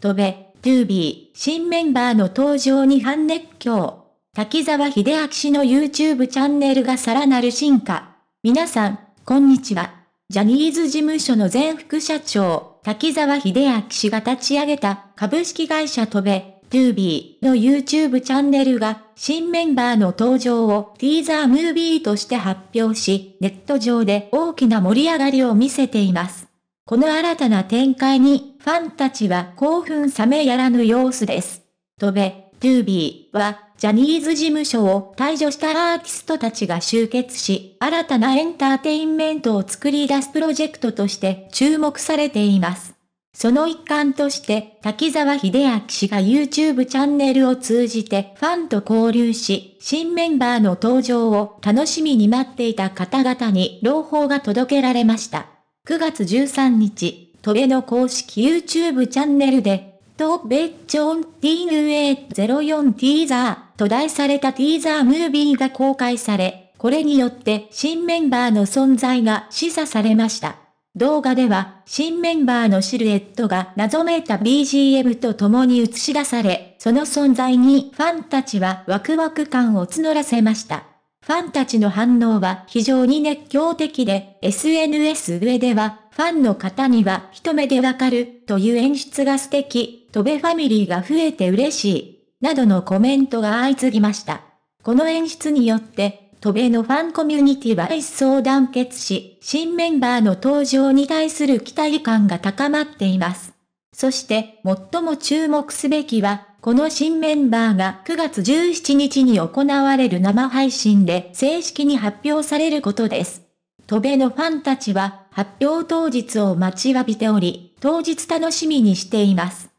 飛べ、トゥービー、新メンバーの登場に反熱狂。滝沢秀明氏の YouTube チャンネルがさらなる進化。皆さん、こんにちは。ジャニーズ事務所の前副社長、滝沢秀明氏が立ち上げた株式会社トベ、トゥービーの YouTube チャンネルが新メンバーの登場をティーザームービーとして発表し、ネット上で大きな盛り上がりを見せています。この新たな展開に、ファンたちは興奮冷めやらぬ様子です。とべ、ビーは、ジャニーズ事務所を退場したアーティストたちが集結し、新たなエンターテインメントを作り出すプロジェクトとして注目されています。その一環として、滝沢秀明氏が YouTube チャンネルを通じてファンと交流し、新メンバーの登場を楽しみに待っていた方々に朗報が届けられました。9月13日、トベの公式 YouTube チャンネルで、トベチョン t n a 0 4ティーザーと題されたティーザームービーが公開され、これによって新メンバーの存在が示唆されました。動画では、新メンバーのシルエットが謎めいた BGM と共に映し出され、その存在にファンたちはワクワク感を募らせました。ファンたちの反応は非常に熱狂的で、SNS 上では、ファンの方には一目でわかる、という演出が素敵、戸部ファミリーが増えて嬉しい、などのコメントが相次ぎました。この演出によって、戸部のファンコミュニティは一層団結し、新メンバーの登場に対する期待感が高まっています。そして、最も注目すべきは、この新メンバーが9月17日に行われる生配信で正式に発表されることです。トベのファンたちは発表当日を待ちわびており、当日楽しみにしています。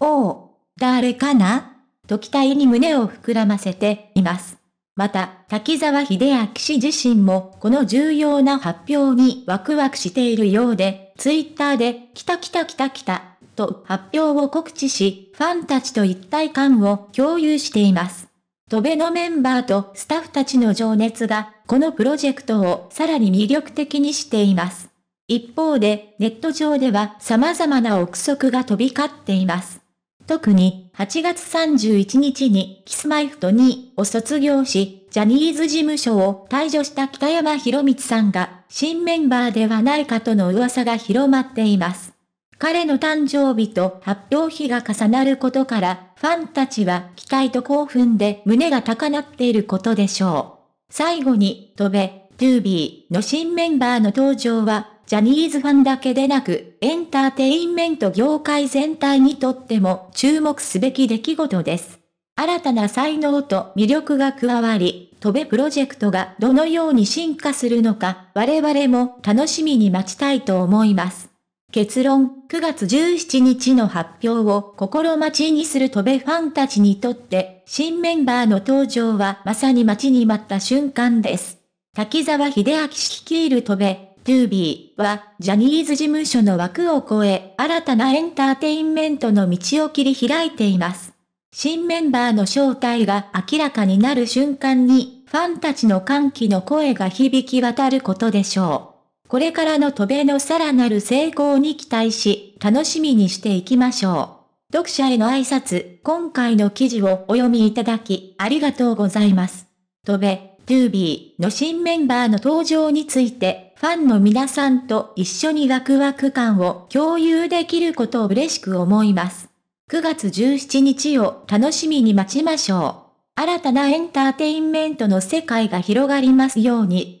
おお、誰かなと期待に胸を膨らませています。また、滝沢秀明氏自身もこの重要な発表にワクワクしているようで、ツイッターで、来た来た来た来たと発表を告知し、ファンたちと一体感を共有しています。戸辺のメンバーとスタッフたちの情熱が、このプロジェクトをさらに魅力的にしています。一方で、ネット上では様々な憶測が飛び交っています。特に、8月31日に、キスマイフト2を卒業し、ジャニーズ事務所を退場した北山博光さんが、新メンバーではないかとの噂が広まっています。彼の誕生日と発表日が重なることから、ファンたちは期待と興奮で胸が高鳴っていることでしょう。最後に、飛べ、トゥービーの新メンバーの登場は、ジャニーズファンだけでなく、エンターテインメント業界全体にとっても注目すべき出来事です。新たな才能と魅力が加わり、飛べプロジェクトがどのように進化するのか、我々も楽しみに待ちたいと思います。結論、9月17日の発表を心待ちにする戸部ファンたちにとって、新メンバーの登場はまさに待ちに待った瞬間です。滝沢秀明率いる戸部、トゥービーは、ジャニーズ事務所の枠を超え、新たなエンターテインメントの道を切り開いています。新メンバーの正体が明らかになる瞬間に、ファンたちの歓喜の声が響き渡ることでしょう。これからの渡米のさらなる成功に期待し、楽しみにしていきましょう。読者への挨拶、今回の記事をお読みいただき、ありがとうございます。渡米、ビーの新メンバーの登場について、ファンの皆さんと一緒にワクワク感を共有できることを嬉しく思います。9月17日を楽しみに待ちましょう。新たなエンターテインメントの世界が広がりますように。